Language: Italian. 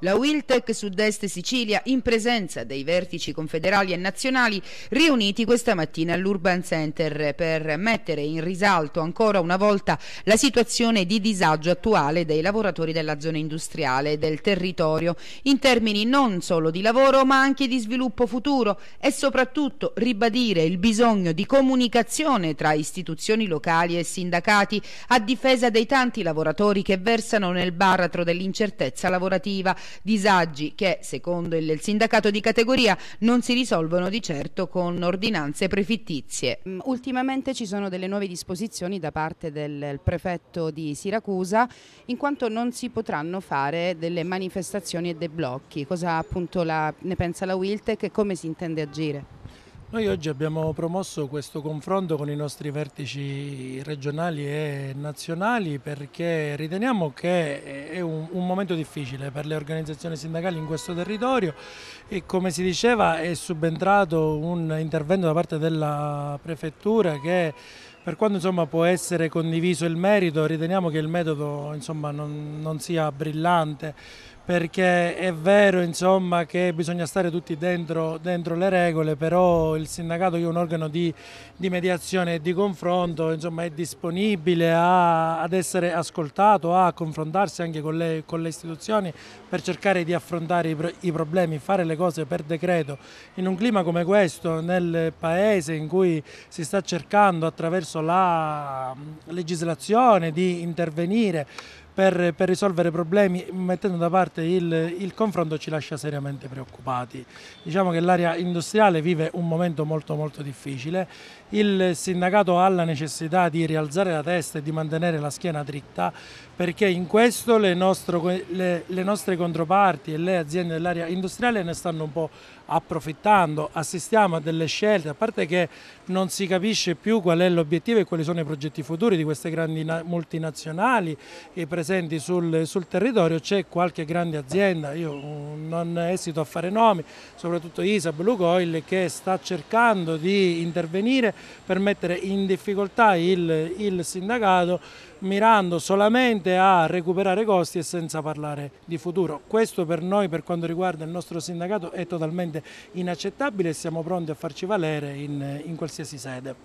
La Wiltec Sud-Est Sicilia, in presenza dei vertici confederali e nazionali, riuniti questa mattina all'Urban Center per mettere in risalto ancora una volta la situazione di disagio attuale dei lavoratori della zona industriale e del territorio, in termini non solo di lavoro ma anche di sviluppo futuro e soprattutto ribadire il bisogno di comunicazione tra istituzioni locali e sindacati a difesa dei tanti lavoratori che versano nel baratro dell'incertezza lavorativa disagi che, secondo il sindacato di categoria, non si risolvono di certo con ordinanze prefittizie. Mm, ultimamente ci sono delle nuove disposizioni da parte del prefetto di Siracusa in quanto non si potranno fare delle manifestazioni e dei blocchi. Cosa appunto la, ne pensa la Wiltec e come si intende agire? Noi oggi abbiamo promosso questo confronto con i nostri vertici regionali e nazionali perché riteniamo che è un, un, momento difficile per le organizzazioni sindacali in questo territorio e come si diceva è subentrato un intervento da parte della prefettura che per quanto insomma, può essere condiviso il merito, riteniamo che il metodo insomma, non, non sia brillante perché è vero insomma, che bisogna stare tutti dentro, dentro, le regole, però il sindacato che è un organo di, di mediazione e di confronto insomma, è disponibile a, ad essere ascoltato, a confrontarsi anche con le, con le istituzioni per cercare di affrontare i, i, problemi, fare le cose per decreto. In un clima come questo, nel paese in cui si sta cercando attraverso la legislazione di intervenire per, per, risolvere problemi mettendo da parte il, il, confronto ci lascia seriamente preoccupati. Diciamo che l'area industriale vive un momento molto molto difficile, il sindacato ha la necessità di rialzare la testa e di mantenere la schiena dritta perché in questo le, nostro, le, le nostre controparti e le aziende dell'area industriale ne stanno un po' approfittando, assistiamo a delle scelte, a parte che non si capisce più qual è l'obiettivo e quali sono i progetti futuri di queste grandi multinazionali, e per presenti sul, sul territorio, c'è qualche grande azienda, io mm, non esito a fare nomi, soprattutto ISAB, Lucoil, che sta cercando di intervenire per mettere in difficoltà il, il sindacato mirando solamente a recuperare costi e senza parlare di futuro. Questo per noi, per quanto riguarda il nostro sindacato, è totalmente inaccettabile e siamo pronti a farci valere in, in qualsiasi sede.